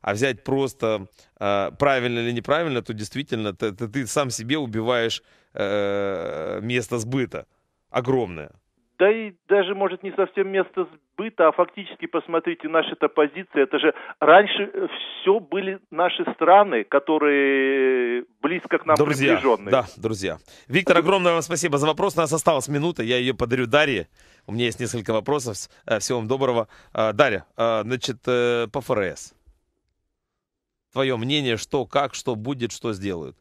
а взять просто э, правильно или неправильно, то действительно ты, ты, ты сам себе убиваешь э, место сбыта огромное да и даже, может, не совсем место сбыта, а фактически, посмотрите, наша то позиции, это же раньше э, все были наши страны, которые близко к нам друзья, приближенные. Да, друзья. Виктор, огромное вам спасибо за вопрос. У нас осталась минута, я ее подарю Дарье. У меня есть несколько вопросов. Э, всего вам доброго. А, Дарья, а, значит, э, по ФРС. Твое мнение, что, как, что будет, что сделают?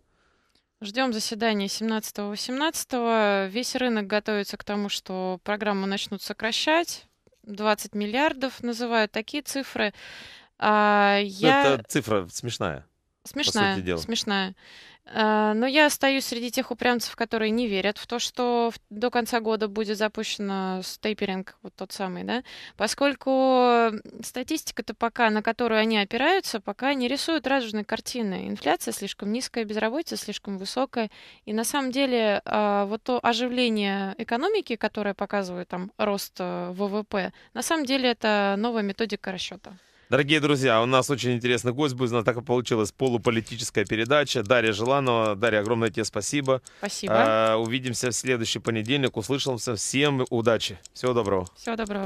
Ждем заседания 17-18. Весь рынок готовится к тому, что программу начнут сокращать. 20 миллиардов называют такие цифры. А я... Ну, это цифра смешная. Смешная, смешная. Э, но я остаюсь среди тех упрямцев, которые не верят в то, что до конца года будет запущен стейперинг, вот тот самый, да, поскольку статистика-то пока, на которую они опираются, пока не рисуют радужной картины. Инфляция слишком низкая, безработица слишком высокая, и на самом деле а, вот то оживление экономики, которое показывает там рост э, ВВП, на самом деле это новая методика расчета. Дорогие друзья, у нас очень интересный гость был, так и получилась полуполитическая передача. Дарья Желанова, Дарья, огромное тебе спасибо. Спасибо. А, увидимся в следующий понедельник, услышимся. Всем удачи, всего доброго. Всего доброго.